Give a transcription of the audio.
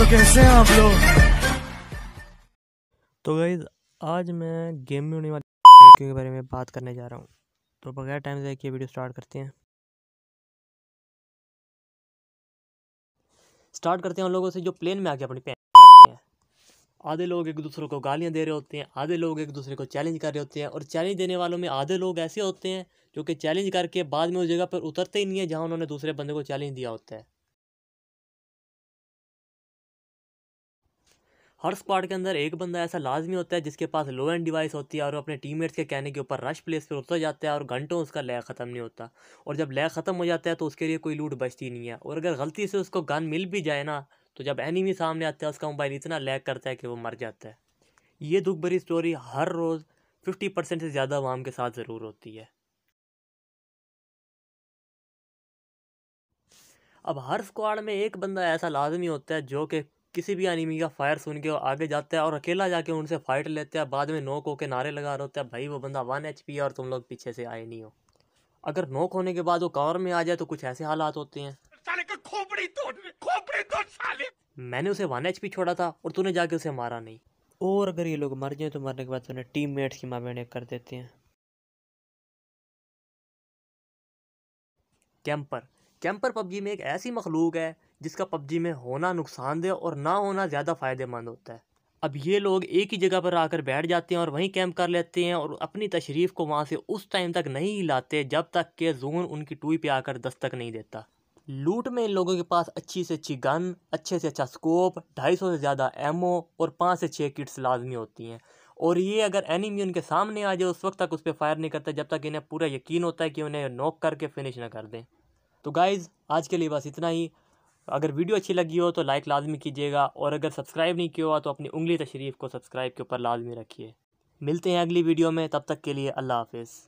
तो कैसे हैं आप लोग तो गई आज मैं गेम में होने वाली के बारे में बात करने जा रहा हूँ तो बगैर टाइम से ये वीडियो स्टार्ट करते हैं स्टार्ट करते हैं उन लोगों से जो प्लेन में आके अपनी पेन आधे लोग एक दूसरे को गालियाँ दे रहे होते हैं आधे लोग एक दूसरे को चैलेंज कर रहे होते हैं और चैलेंज देने वालों में आधे लोग ऐसे होते हैं जो कि चैलेंज करके बाद में उस जगह पर उतरते ही नहीं है जहाँ उन्होंने दूसरे बंदे को चैलेंज दिया होता है हर स्क्वाड के अंदर एक बंदा ऐसा लाजमी होता है जिसके पास लो एंड डिवाइस होती है और अपने टीम के कहने के ऊपर रश प्लेस पर उतर जाता है और घंटों उसका लय ख़त्म नहीं होता और जब लय ख़त्म हो जाता है तो उसके लिए कोई लूट बचती नहीं है और अगर गलती से उसको गन मिल भी जाए ना तो जब एनिमी सामने आता है उसका मोबाइल इतना लैग करता है कि वो मर जाता है ये दुख भरी स्टोरी हर रोज़ फिफ्टी परसेंट से ज़्यादा वाम के साथ ज़रूर होती है अब हर स्क्वाड में एक बंदा ऐसा लाजमी होता है जो कि किसी भी एनिमी का फायर सुन के वो आगे जाता है और अकेला जाके उनसे फाइट लेते हैं बाद में नोक होकर नारे लगा रहे होते हैं भाई वो बंदा वन एच पी है और तुम लोग पीछे से आए नहीं हो अगर नोक होने के बाद वो कवर में आ जाए तो कुछ ऐसे हालात होते हैं खोपड़ी तोड़ साले। मैंने उसे वन एच पी छोड़ा था और तूने जाके उसे मारा नहीं और अगर ये लोग मर जाए तो मरने के बाद उन्हें टीम मेट्स की माँ बहने कर देते हैं कैंपर कैंपर पबजी में एक ऐसी मखलूक है जिसका पबजी में होना नुकसानदेह और ना होना ज़्यादा फ़ायदेमंद होता है अब ये लोग एक ही जगह पर आकर बैठ जाते हैं और वहीं कैंप कर लेते हैं और अपनी तशरीफ़ को वहाँ से उस टाइम तक नहीं हिलाते जब तक के जोन उनकी टूई पे आकर दस्तक नहीं देता लूट में इन लोगों के पास अच्छी से अच्छी गन अच्छे से अच्छा स्कोप ढाई सौ से ज़्यादा एमओ और पाँच से छः किट्स लाजमी होती हैं और ये अगर एनिमी उनके सामने आ जाए उस वक्त तक उस पर फायर नहीं करता जब तक इन्हें पूरा यकीन होता है कि उन्हें नॉक करके फिनिश ना कर दें तो गाइज़ आज के लिए बस इतना ही अगर वीडियो अच्छी लगी हो तो लाइक लाजमी कीजिएगा और अगर सब्सक्राइब नहीं किया हुआ तो अपनी उंगली तशरीफ़ को सब्सक्राइब के ऊपर लाजमी रखिए मिलते हैं अगली वीडियो में तब तक के लिए अल्लाह हाफिज़